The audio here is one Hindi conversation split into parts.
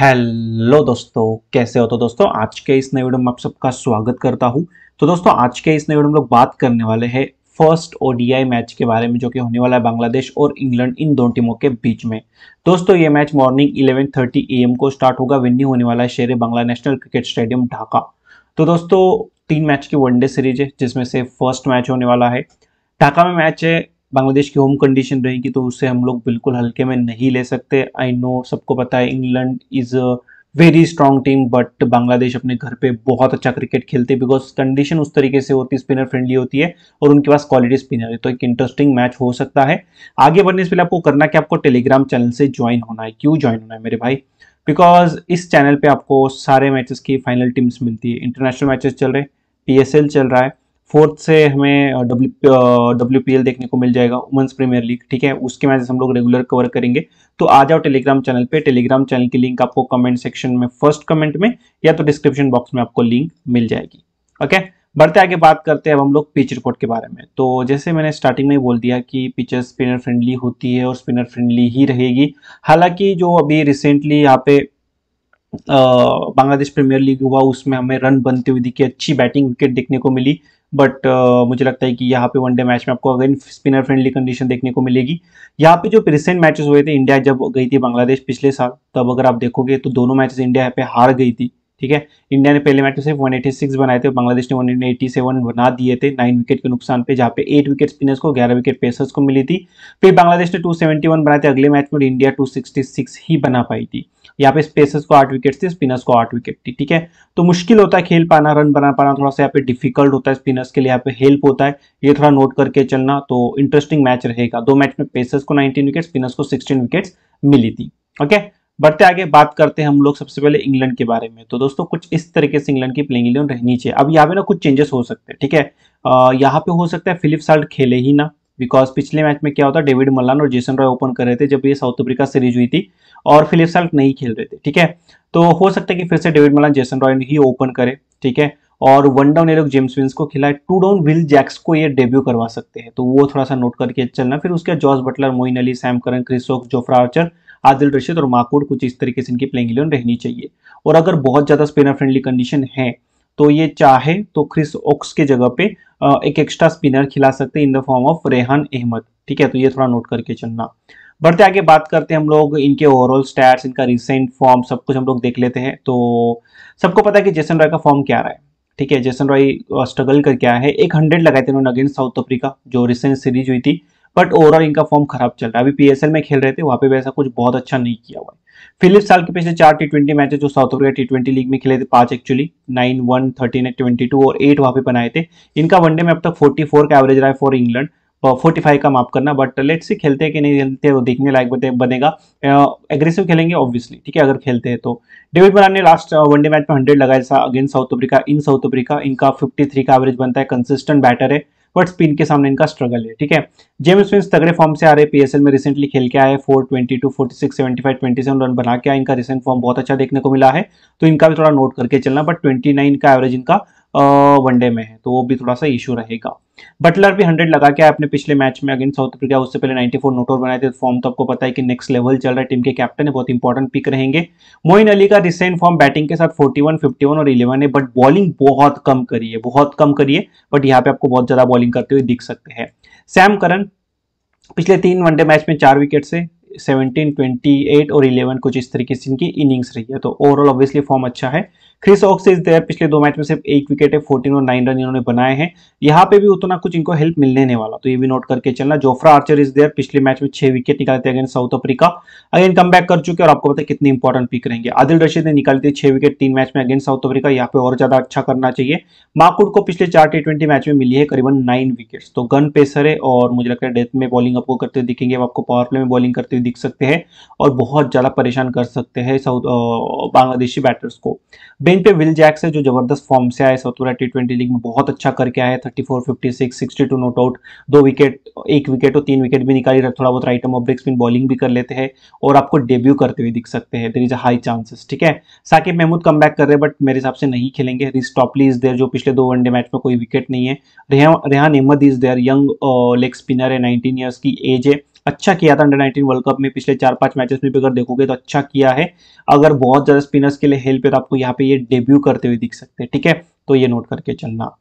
हेलो दोस्तों कैसे हो तो दोस्तों आज के इस नए वीडियो में आप सबका स्वागत करता हूं तो दोस्तों आज के इस नए वीडियो में लोग बात करने वाले हैं फर्स्ट ओडीआई मैच के बारे में जो कि होने वाला है बांग्लादेश और इंग्लैंड इन दोनों टीमों के बीच में दोस्तों ये मैच मॉर्निंग इलेवन थर्टी को स्टार्ट होगा विन्नी होने वाला है Sher Bangla national cricket stadium Dhaka तो दोस्तों तीन मैच की वनडे सीरीज है जिसमें से फर्स्ट मैच होने वाला है ढाका में मैच है बांग्लादेश की होम कंडीशन रहेगी तो उसे हम लोग बिल्कुल हल्के में नहीं ले सकते आई नो सबको पता है England is a very strong team but Bangladesh अपने घर पे बहुत अच्छा क्रिकेट खेलते हैं बिकॉज कंडीशन उस तरीके से होती है स्पिनर फ्रेंडली होती है और उनके पास क्वालिटी स्पिनर है तो एक इंटरेस्टिंग मैच हो सकता है आगे बढ़ने से पहले आपको करना कि आपको टेलीग्राम चैनल से ज्वाइन होना है क्यों ज्वाइन होना है मेरे भाई बिकॉज इस चैनल पर आपको सारे मैचेस की फाइनल टीम्स मिलती है इंटरनेशनल मैचेस चल रहे हैं पी चल रहा है फोर्थ से हमें डब्ल्यू पी एल देखने को मिल जाएगा वुमेंस प्रीमियर लीग ठीक है उसके मैचेस हम लोग रेगुलर कवर करेंगे तो आ जाओ टेलीग्राम चैनल पे टेलीग्राम चैनल की लिंक आपको कमेंट सेक्शन में फर्स्ट कमेंट में या तो डिस्क्रिप्शन बॉक्स में आपको लिंक मिल जाएगी ओके बढ़ते आगे बात करते हैं अब हम लोग पिच रिपोर्ट के बारे में तो जैसे मैंने स्टार्टिंग में बोल दिया कि पिचर स्पिनर फ्रेंडली होती है और स्पिनर फ्रेंडली ही रहेगी हालांकि जो अभी रिसेंटली यहाँ पे बांग्लादेश प्रीमियर लीग हुआ उसमें हमें रन बनते हुए दिखे अच्छी बैटिंग विकेट देखने को मिली बट uh, मुझे लगता है कि यहाँ पे वनडे मैच में आपको अगेन स्पिनर फ्रेंडली कंडीशन देखने को मिलेगी यहाँ पे जो रिसेंट मैचेस हुए थे इंडिया जब गई थी बांग्लादेश पिछले साल तब अगर आप देखोगे तो दोनों मैचेस इंडिया यहाँ पे हार गई थी ठीक है इंडिया ने पहले मैच में तो सिर्फ 186 बनाए थे बांग्लादेश ने 187 बना दिए थे नाइन विकेट के नुकसान पे जहाँ पे एट विकेट स्पिनर्स को ग्यारह विकेट पेसर्स को मिली थी फिर बांग्लादेश ने 271 बनाए थे अगले मैच में इंडिया 266 ही बना पाई थी यहाँ पे पेसर्स को आठ विकेट थी स्पिनर्स को आठ विकेट थी ठीक है तो मुश्किल होता है खेल पाना रन बना पाना थोड़ा सा यहाँ पे डिफिकल्ट होता है स्पिनर्स के लिए यहाँ पे हेल्प होता है ये थोड़ा नोट करके चलना तो इंटरेस्टिंग मैच रहेगा दो मैच में पेसर्स को नाइनटीन विकेट स्पिनर्स को सिक्सटीन विकेट मिली थी ओके बढ़ते आगे बात करते हैं हम लोग सबसे पहले इंग्लैंड के बारे में तो दोस्तों कुछ इस तरीके से इंग्लैंड की प्लेइंग इलेवन रहनी चाहिए अब यहाँ पे ना कुछ चेंजेस हो सकते हैं ठीक है यहाँ पे हो सकता है फिलिप साल्ट खेले ही ना बिकॉज पिछले मैच में क्या होता डेविड मल्लान और जेसन रॉय ओपन कर रहे थे जब ये साउथ अफ्रीका सीरीज हुई थी और फिलिप साल्ट नहीं खेल रहे थे ठीक है तो हो सकता है कि फिर से डेविड मल्लान जेसन रॉय ही ओपन करे ठीक है और वन डाउन ये लोग जेम्स विंस को खिलाए टू डाउन विल जैक्स को ये डेब्यू करवा सकते हैं तो वो थोड़ा सा नोट करके चलना फिर उसके बाद जॉर्ज Buttler Moeen Ali Sam Curran Chris Woakes Jofra Archer Adil Rashid और माकूड कुछ इस तरीके से इनकी प्लेइंग इलेवन रहनी चाहिए और अगर बहुत ज़्यादा स्पिनर फ्रेंडली कंडीशन है तो ये चाहे तो क्रिस ओक्स के जगह पे एक एक्स्ट्रा स्पिनर खिला सकते हैं in the form of Rehan Ahmed ठीक है तो ये थोड़ा नोट करके चलना बढ़ते आगे बात करते हैं हम लोग इनके ओवरऑल स्टैट्स इनका रिसेंट फॉर्म सब कुछ हम लोग देख लेते हैं तो सबको पता है कि जैसन रॉय का फॉर्म क्या रहा है ठीक है जैसन रॉय स्ट्रगल करके आया है एक हंड्रेड लगाए थे उन्होंने अगेंस्ट साउथ अफ्रीका जो रिसेंट सीरीज हुई थी बट ओवरऑल इनका फॉर्म खराब चल रहा है अभी पीएसएल में खेल रहे थे वहाँ पे वैसा कुछ बहुत अच्छा नहीं किया हुआ है फिलिप साल के पिछले चार टी ट्वेंटी मैचेस जो South Africa T twenty league में खेले थे पांच actually nine one thirteen twenty two और एट वहां पे बनाए थे इनका वनडे में अब तक फोर्टी फोर का एवरेज रहा है फॉर इंग्लैंड फोर्टी फाइव का माफ करना बट लेट से खेलते हैं कि नहीं खेलते वो देखने लायक बनेगा एग्रेसिव खेलेंगे ऑब्वियसली ठीक है अगर खेलते हैं तो डेविड बरान ने लास्ट वनडे मैच में हंड्रेड लगाया था against South Africa in South Africa इनका फिफ्टी थ्री का एवरेज बनता है कंसिस्टेंट बैटर है बट स्पिन के सामने इनका स्ट्रगल है ठीक है जेम्स विंस तगड़े फॉर्म से आ रहे पीएसएल में रिसेंटली खेल के आए four twenty two forty six seventy five twenty seven run बना के आए इनका रिसेंट फॉर्म बहुत अच्छा देखने को मिला है तो इनका भी थोड़ा नोट करके चलना बट ट्वेंटी नाइन का एवरेज इनका वनडे में है तो वो भी थोड़ा सा इशू रहेगा बटलर भी हंड्रेड लगा के आपने पिछले मैच में अगेंस्ट साउथ अफ्रीका उससे पहले 94 फोर नोटोर बनाए थे फॉर्म तो, तो आपको पता है कि नेक्स्ट लेवल चल रहा है टीम के कैप्टन है बहुत इंपॉर्टेंट पिक रहेंगे मोइन अली का रिसेंट फॉर्म बैटिंग के साथ फोर्टी वन फिफ्टी वन और इलेवन है बट बॉलिंग बहुत कम करिए बहुत कम करिए बट यहाँ पे आपको बहुत ज़्यादा बॉलिंग करते हुए दिख सकते हैं सैम करन पिछले तीन वनडे मैच में चार विकेट से 17, 28 और 11 कुछ इस तरीके से इनकी इनिंग्स रही है तो ओवरऑल ऑब्वियसली फॉर्म अच्छा है क्रिस ऑक्स इज देयर पिछले दो मैच में सिर्फ एक विकेट है फोर्टीन और नाइन रन इन्होंने बनाए हैं यहाँ पे भी उतना कुछ इनको हेल्प मिलने नहीं वाला तो ये भी नोट करके चलना जोफ्रा आर्चर इज देयर पिछले मैच में छह विकेट निकाले थे अगेन साउथ अफ्रीका अगेन कम कर चुके और आपको पता है कितने इंपॉर्टेंट पिक रहेंगे आदिल रशीद ने निकाली थी छह विकेट तीन मैच में अगेन साउथ अफ्रीका यहाँ पे और ज्यादा अच्छा करना चाहिए माकुड को पिछले चार टी ट्वेंटी मैच में मिली है करीबन नाइन विकेट तो गन पेसर है और मुझे लगता है डेथ में बॉलिंग आपको करते हुए दिखेंगे आपको पावर प्ले में बॉलिंग करते हुए दिख सकते हैं और बहुत ज्यादा परेशान कर सकते हैं साउथ बांग्लादेशी बैटर्स को बेन पे विल जैक्स है जो जबरदस्त फॉर्म से आए सतुरा टी ट्वेंटी लीग में बहुत अच्छा करके आया thirty four fifty six sixty two not out दो विकेट एक विकेट और तीन विकेट भी निकाली थोड़ा बहुत राइट और ब्रेक स्पिन बॉलिंग भी कर लेते हैं और आपको डेब्यू करते हुए दिख सकते हैं there is a high chances ठीक है साकिब महमूद कम बैक कर रहे बट मेरे हिसाब से नहीं खेलेंगे रिस टॉपली इज देयर जो पिछले दो वनडे मैच में कोई विकेट नहीं है Rehan Ahmed is there young leg spinner है नाइनटीन ईयर्स की एज है अच्छा किया था अंडर नाइनटीन वर्ल्ड कप में पिछले चार पांच मैचेस में भी अगर देखोगे तो अच्छा किया है अगर बहुत ज़्यादा स्पिनर्स के लिए हेल्प है तो आपको यहाँ पे ये डेब्यू करते हुए दिख सकते हैं ठीक है तो ये नोट करके चलना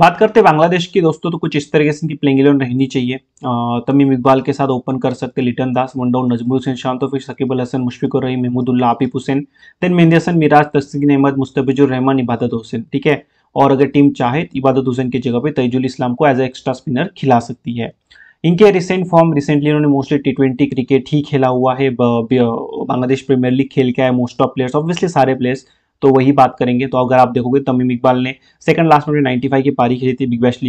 बात करते हैं बांग्लादेश की दोस्तों तो कुछ इस तरीके से इनकी प्लेइंग इलेवन रहनी चाहिए तमीम इकबाल के साथ ओपन कर सकते लिटन दास वनडाउन नजमुल हुसैन शांत तो फिर शकीबल हसन मुशफिक रही महमूदुल्ला आपिफ हुसैन देन मेहंदी हसन मिराज तस्किन अहमद मुस्तफिजुर रहमान इबादत हुसैन ठीक है और अगर टीम चाहे तो इबादत हुसैन की जगह पर तयजुल इस्लाम को एज ए एक्स्ट्रा स्पिनर खिला सकती है इनके रिसेंट फॉर्म रिसेंटली इन्होंने मोस्टली टी ट्वेंटी क्रिकेट ही खेला हुआ है बांग्लादेश प्रीमियर लीग खेल के आए मोस्ट ऑफ प्लेयर्स ऑब्वियसली सारे प्लेयर्स तो वही बात करेंगे तो अगर आप देखोगे तमीम इकबाल ने सेकंड लास्ट में नाइन्टी फाइव की पारी खेली थी बिग बैश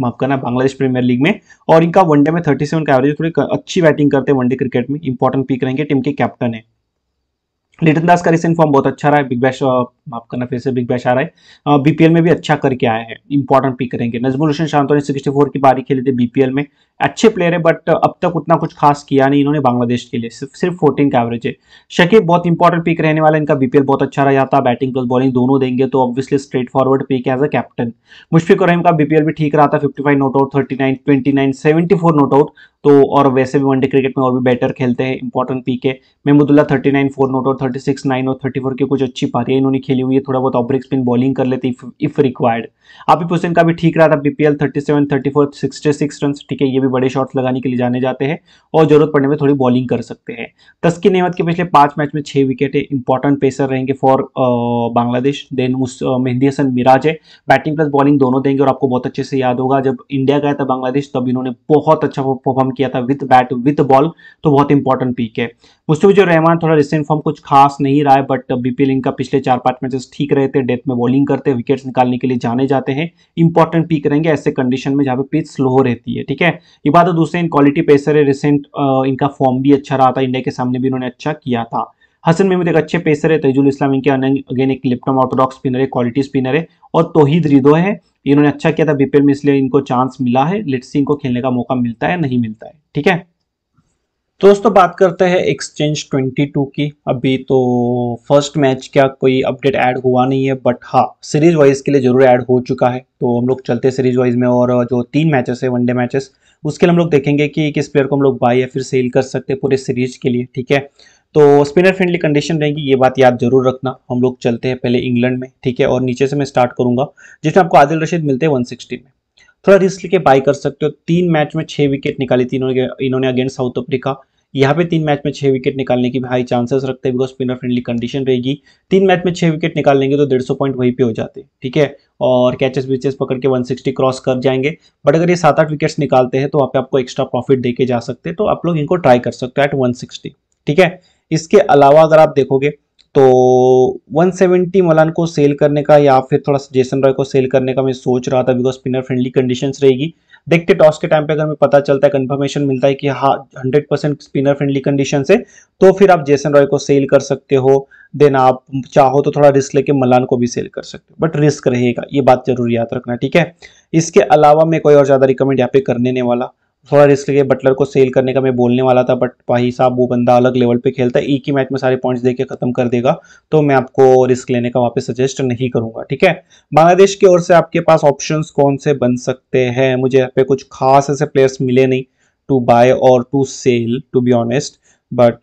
माफ करना बांग्लादेश प्रीमियर लीग में और इनका वनडे में थर्टी सेवन का एवरेज थोड़ी अच्छी बैटिंग करते हैं वनडे क्रिकेट में इंपॉर्टेंट पिक रहेंगे टीम के कैप्टन है लिटन दास का रिसेंट फॉर्म बहुत अच्छा रहा है बिग बैश माफ करना फिर से बिग बैश आ रहा है बीपीएल में भी अच्छा करके आए हैं इंपॉर्टेंट पिक करेंगे नजमुल हुसैन शांतो ने सिक्सटी फोर की बारी खेली थी बीपीएल में अच्छे प्लेयर है बट अब तक उतना कुछ खास किया नहीं इन्होंने बांग्लादेश के लिए सिर्फ सिर्फ फोर्टीन का एवरेज है शकीब बहुत इंपॉर्टेंट पिक रहने वाला इनका बीपीएल बहुत अच्छा रहा था बैटिंग प्लस बॉलिंग दोनों देंगे तो obviously straightforward pick as a captain Mushfiqur Rahim का बीपीएल भी ठीक रहा था fifty five not out thirty nine twenty nine seventy four not out तो और वैसे भी वनडे क्रिकेट में और भी बेटर खेलते हैं important pick Mahmudullah thirty nine four not और थर्टी सिक्स नाइन और थर्टी फोर की कुछ अच्छी पारियाँ इन्होंने खेली हुई है थोड़ा बहुत ऑब्रिक स्पिन बॉलिंग कर लेते इफ रिक्वायर्ड आबिब हुसैन का भी ठीक रहा था BPL thirty seven thirty four sixty six run ठीक है ये भी बड़े शॉट्स लगाने के लिए जाने जाते हैं और जरूरत पड़ने में थोड़ी बॉलिंग कर सकते हैं तस्की नेमत के पिछले पांच मैच में छह विकेट है इंपॉर्टेंट पेसर रहेंगे फॉर बांग्लादेश देन उस मेहंदी हसन मिराज है बैटिंग प्लस बॉलिंग दोनों देंगे और आपको बहुत अच्छे से याद होगा जब इंडिया गया था बांग्लादेश तब इन्होंने बहुत अच्छा परफॉर्म परफॉर्म किया था विथ बैट विथ बॉल तो बहुत इंपॉर्टेंट पीक है जो रहमान थोड़ा रिसेंट फॉर्म कुछ खास नहीं रहा है बट बीपी लिंग का पिछले चार पांच मैचेस ठीक रहे थे डेथ में बॉलिंग करते विकेट्स निकालने के लिए जाने जाते हैं इंपॉर्टेंट पीक रहेंगे ऐसे कंडीशन में जहाँ पे पिच स्लो रहती है ठीक है ये बात तो दूसरे इन क्वालिटी पेसर है रिसेंट इनका फॉर्म भी अच्छा रहा था इंडिया के सामने भी इन्होंने अच्छा किया था हसन में एक अच्छे पेसर है तेजुल इस्लाम इनके अगेन एक लिप्टम ऑर्थोडॉक्स स्पिनर है क्वालिटी स्पिनर है और तोहिद रिदो है इन्होंने अच्छा किया था बीपीएल में इसलिए इनको चांस मिला है सी इनको खेलने का मौका मिलता है नहीं मिलता है ठीक है तो दोस्तों बात करते हैं एक्सचेंज 22 की अभी तो फर्स्ट मैच का कोई अपडेट ऐड हुआ नहीं है बट हाँ सीरीज वाइज के लिए जरूर ऐड हो चुका है तो हम लोग चलते सीरीज वाइज में और जो तीन मैचेस है वनडे मैचेस उसके लिए हम लोग देखेंगे कि किस प्लेयर को हम लोग बाय या फिर सेल कर सकते हैं पूरे सीरीज के लिए ठीक है तो स्पिनर फ्रेंडली कंडीशन रहेगी ये बात याद जरूर रखना हम लोग चलते हैं पहले इंग्लैंड में ठीक है और नीचे से मैं स्टार्ट करूंगा जिसमें आपको आदिल रशीद मिलते हैं वन में थोड़ा रिस्क लेके बाय कर सकते हो तीन मैच में छह विकेट निकाली थी इन्होंने इन्होंने अगेंस्ट साउथ अफ्रीका यहाँ पे तीन मैच में छह विकेट निकालने की हाई चांसेस रखते हैं बिकॉज स्पिनर फ्रेंडली कंडीशन रहेगी तीन मैच में छह विकेट निकाल लेंगे तो डेढ़ सौ पॉइंट वहीं पे हो जाते ठीक है और कैचेस विचेस पकड़ के 160 क्रॉस कर जाएंगे बट अगर ये सात आठ विकेट्स निकालते हैं तो वहाँ पे आपको एक्स्ट्रा प्रॉफिट दे के जा सकते हैं तो आप लोग इनको ट्राई कर सकते हो एट वन ठीक है इसके अलावा अगर आप देखोगे तो 170 मलान को सेल करने का या फिर थोड़ा जेसन रॉय को सेल करने का मैं सोच रहा था बिकॉज स्पिनर फ्रेंडली कंडीशंस रहेगी देखते टॉस के टाइम पे अगर पता चलता है कंफर्मेशन मिलता है कि हाँ hundred percent spinner friendly condition है तो फिर आप जेसन रॉय को सेल कर सकते हो देन आप चाहो तो थोड़ा रिस्क लेके मलान को भी सेल कर सकते हो बट रिस्क रहेगा ये बात जरूर याद रखना ठीक है इसके अलावा मैं कोई और ज़्यादा रिकमेंड यहाँ पे करने वाला थोड़ा रिस्क लिए बटलर को सेल करने का मैं बोलने वाला था बट भाई साहब वो बंदा अलग लेवल पे खेलता है एक ही मैच में सारे पॉइंट्स देके खत्म कर देगा तो मैं आपको रिस्क लेने का पे सजेस्ट नहीं करूंगा ठीक है बांग्लादेश की ओर से आपके पास ऑप्शन कौन से बन सकते हैं मुझे यहाँ पे कुछ खास ऐसे प्लेयर्स मिले नहीं टू बाय और to sell to be honest but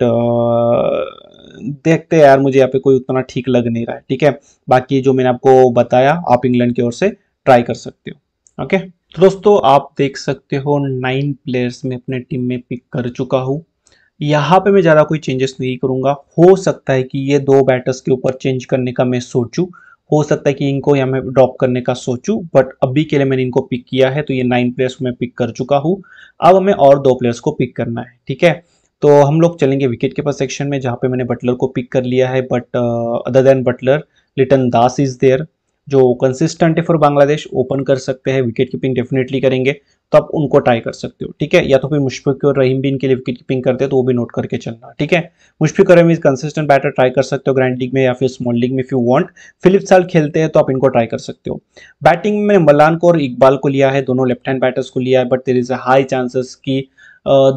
देखते यार मुझे यहाँ पे कोई उतना ठीक लग नहीं रहा है ठीक है बाकी जो मैंने आपको बताया आप इंग्लैंड की ओर से ट्राई कर सकते हो ओके okay? तो दोस्तों आप देख सकते हो नाइन प्लेयर्स में अपने टीम में पिक कर चुका हूँ यहाँ पे मैं ज़्यादा कोई चेंजेस नहीं करूँगा हो सकता है कि ये दो बैटर्स के ऊपर चेंज करने का मैं सोचूँ हो सकता है कि इनको या मैं ड्रॉप करने का सोचू बट अभी के लिए मैंने इनको पिक किया है तो ये नाइन प्लेयर्स को मैं पिक कर चुका हूँ अब हमें और दो प्लेयर्स को पिक करना है ठीक है तो हम लोग चलेंगे विकेट कीपर सेक्शन में जहाँ पे मैंने बटलर को पिक कर लिया है but other than Buttler Liton Das is there जो कंसिस्टेंट है फॉर बांग्लादेश ओपन कर सकते हैं विकेट कीपिंग डेफिनेटली करेंगे तो आप उनको ट्राई कर सकते हो ठीक है या तो फिर मुशफिक और रहीम भी इनके लिए विकेट कीपिंग करते हैं तो वो भी नोट करके चलना ठीक है मुशफिक और रहीम कंसिस्टेंट बैटर ट्राई कर सकते हो ग्रैंड लीग में या फिर स्मॉल लीग में if you want Philip Salt खेलते हैं तो आप इनको ट्राई कर सकते हो बैटिंग में मलान को और इकबाल को लिया है दोनों लेफ्ट हैंड बैटर्स को लिया है but there is a high chances की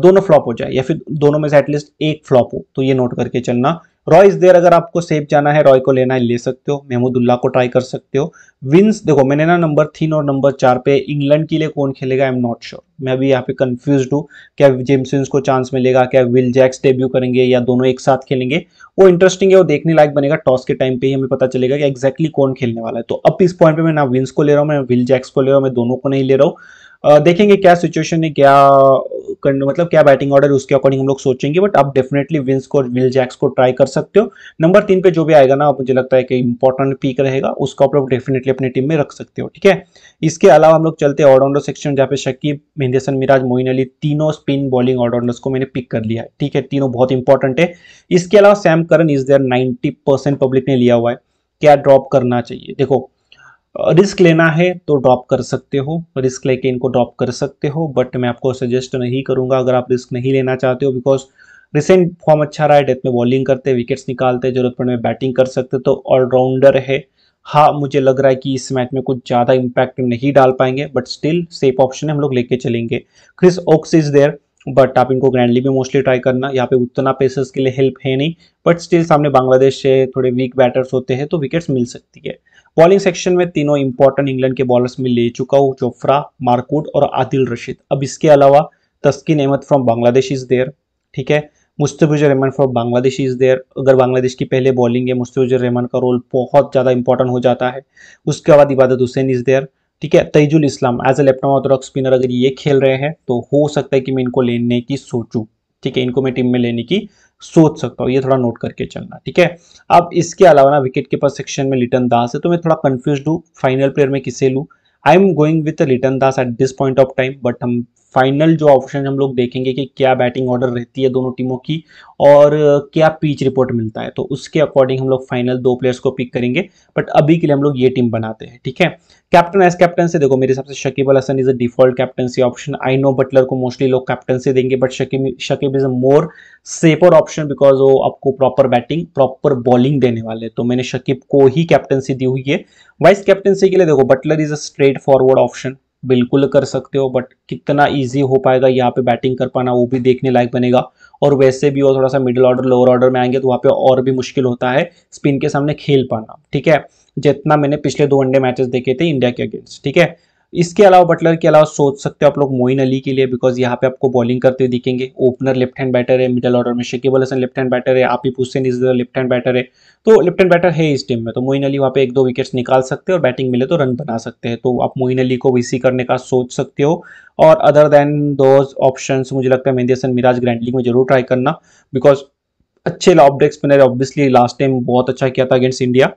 दोनों फ्लॉप हो जाए या फिर दोनों में से एटलीस्ट एक फ्लॉप हो तो ये नोट करके चलना रॉय इस देर अगर आपको सेफ जाना है रॉय को लेना है ले सकते हो महमूदुल्ला को ट्राई कर सकते हो विंस देखो मैंने ना नंबर तीन और नंबर चार पे इंग्लैंड के लिए कौन खेलेगा आई एम नॉट श्योर मैं अभी यहाँ पे कंफ्यूज हूँ क्या जेम्स को चांस मिलेगा क्या विल जैक्स डेब्यू करेंगे या दोनों एक साथ खेलेंगे वो इंटरेस्टिंग है वो देखने लायक बनेगा टॉस के टाइम पे ही हमें पता चलेगा कि एक्जैक्टली exactly कौन खेलने वाला है तो अब इस पॉइंट पे मैं ना विंस को ले रहा हूँ मैं विल जैक्स को ले रहा हूँ मैं दोनों को नहीं ले रहा हूँ देखेंगे क्या सिचुएशन है क्या मतलब क्या बैटिंग ऑर्डर उसके अकॉर्डिंग हम लोग सोचेंगे बट आप डेफिनेटली विंस को विल जैक्स को ट्राई कर सकते हो नंबर तीन पे जो भी आएगा ना मुझे लगता है कि इंपॉर्टेंट पीक रहेगा उसको आप लोग डेफिनेटली अपनी टीम में रख सकते हो ठीक है इसके अलावा हम लोग चलते हैं ऑलराउंडर सेक्शन जहाँ पे शकीब महेंद्रसन मिराज मोइन अली तीनों स्पिन बॉलिंग ऑलराउंडर्स को मैंने पिक कर लिया है ठीक है तीनों बहुत इंपॉर्टेंट है इसके अलावा Sam Curran is there ninety public ने लिया हुआ है क्या ड्रॉप करना चाहिए देखो रिस्क लेना है तो ड्रॉप कर सकते हो रिस्क लेके इनको ड्रॉप कर सकते हो बट मैं आपको सजेस्ट नहीं करूंगा अगर आप रिस्क नहीं लेना चाहते हो बिकॉज रिसेंट फॉर्म अच्छा रहा है डेथ में बॉलिंग करते विकेट्स निकालते जरूरत पड़ने में बैटिंग कर सकते तो ऑलराउंडर है हाँ मुझे लग रहा है कि इस मैच में कुछ ज़्यादा इम्पैक्ट नहीं डाल पाएंगे बट स्टिल सेफ ऑप्शन है हम लोग लेके चलेंगे Chris Woakes is there but आप इनको ग्रैंडली भी मोस्टली ट्राई करना यहाँ पे उतना पेसर्स के लिए हेल्प है नहीं बट स्टिल सामने बांग्लादेश से थोड़े वीक बैटर्स होते हैं तो विकेट्स मिल सकती है बॉलिंग सेक्शन में तीनों इंपॉर्टेंट इंग्लैंड के बॉलर्स में ले चुका हूँ चोफ्रा मार्कूट और आदिल रशीद अब इसके अलावा Taskin Ahmed from Bangladesh is there ठीक है Mustafizur Rahman from Bangladesh is there अगर बांग्लादेश की पहले बॉलिंग है मुस्तफिजुर रहमान का रोल बहुत ज़्यादा इंपॉर्टेंट हो जाता है उसके बाद इबादत हुसैन इज़ देयर ठीक है Taijul Islam as a left orthodox spinner अगर ये खेल रहे हैं तो हो सकता है कि मैं इनको लेने की सोचू ठीक है इनको मैं टीम में लेने की सोच सकता हूँ ये थोड़ा नोट करके चलना ठीक है अब इसके अलावा ना विकेट कीपर सेक्शन में लिटन दास है तो मैं थोड़ा कन्फ्यूज हूँ फाइनल प्लेयर में किसे लूँ I am going with Liton Das at this point of time but हम फाइनल जो ऑप्शन हम लोग देखेंगे कि क्या बैटिंग ऑर्डर रहती है दोनों टीमों की और क्या पिच रिपोर्ट मिलता है तो उसके अकॉर्डिंग हम लोग फाइनल दो प्लेयर्स को पिक करेंगे बट अभी के लिए हम लोग ये टीम बनाते हैं ठीक है कैप्टन एस कैप्टन से देखो मेरे हिसाब से Shakib Al Hasan is a default captaincy option I know Buttler को मोस्टली लोग कैप्टनसी देंगे but Shakib Shakib is a more safer option because वो आपको प्रॉपर बैटिंग प्रॉपर बॉलिंग देने वाले तो मैंने शकीब को ही कैप्टनसी दी हुई है वाइस कैप्टनसी के लिए देखो Buttler is a straightforward option बिल्कुल कर सकते हो बट कितना ईजी हो पाएगा यहाँ पे बैटिंग कर पाना वो भी देखने लायक बनेगा और वैसे भी वो थोड़ा सा मिडिल ऑर्डर लोअर ऑर्डर में आएंगे तो वहाँ पे और भी मुश्किल होता है स्पिन के सामने खेल पाना ठीक है जितना मैंने पिछले दो वनडे मैचेस देखे थे इंडिया के अगेंस्ट ठीक है इसके अलावा बटलर के अलावा सोच सकते हो आप लोग मोइन अली के लिए बिकॉज यहाँ पे आपको बॉलिंग करते हुए दिखेंगे ओपनर लेफ्ट हैंड बैटर है मिडल ऑर्डर में Shakib Hasan left hand batter है पूछते नहीं इज लेफ्ट हैंड बैटर है तो लेफ्ट हैंड बैटर है इस टीम में तो मोइन अली वहाँ पे एक दो विकेट्स निकाल सकते हैं और बैटिंग मिले तो रन बना सकते हैं तो आप मोइन अली को वैसी करने का सोच सकते हो और अदर देन दोज ऑप्शन मुझे लगता है मेहंदी हसन मिराज ग्रैंडलिंग में जरूर ट्राई करना बिकॉज अच्छे लॉब break spinner obviously last time बहुत अच्छा किया था अगेंस्ट इंडिया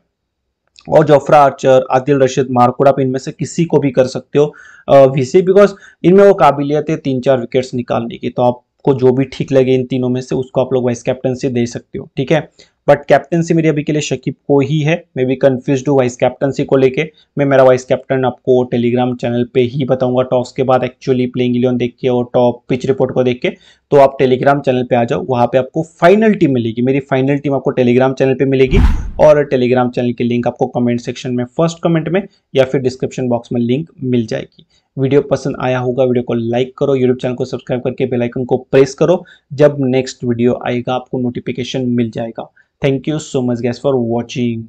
और Jofra Archer Adil Rashid Mark Wood आप इनमें से किसी को भी कर सकते हो वीसी बिकॉज इनमें वो काबिलियत है तीन चार विकेट्स निकालने की तो आपको जो भी ठीक लगे इन तीनों में से उसको आप लोग वाइस कैप्टनसी दे सकते हो ठीक है बट कैप्टनसी मेरी अभी के लिए शकीब को ही है मैं भी कन्फ्यूज हूँ वाइस कैप्टनसी को लेके मैं मेरा वाइस कैप्टन आपको टेलीग्राम चैनल पे ही बताऊंगा टॉस के बाद एक्चुअली प्लेइंग इलेवन देख के और टॉप पिच रिपोर्ट को देख के तो आप टेलीग्राम चैनल पे आ जाओ वहाँ पे आपको फाइनल टीम मिलेगी मेरी फाइनल टीम आपको टेलीग्राम चैनल पे मिलेगी और टेलीग्राम चैनल की लिंक आपको कमेंट सेक्शन में फर्स्ट कमेंट में या फिर डिस्क्रिप्शन बॉक्स में लिंक मिल जाएगी वीडियो पसंद आया होगा वीडियो को लाइक करो यूट्यूब चैनल को सब्सक्राइब करके बेलाइकन को प्रेस करो जब नेक्स्ट वीडियो आएगा आपको नोटिफिकेशन मिल जाएगा thank you so much guys for watching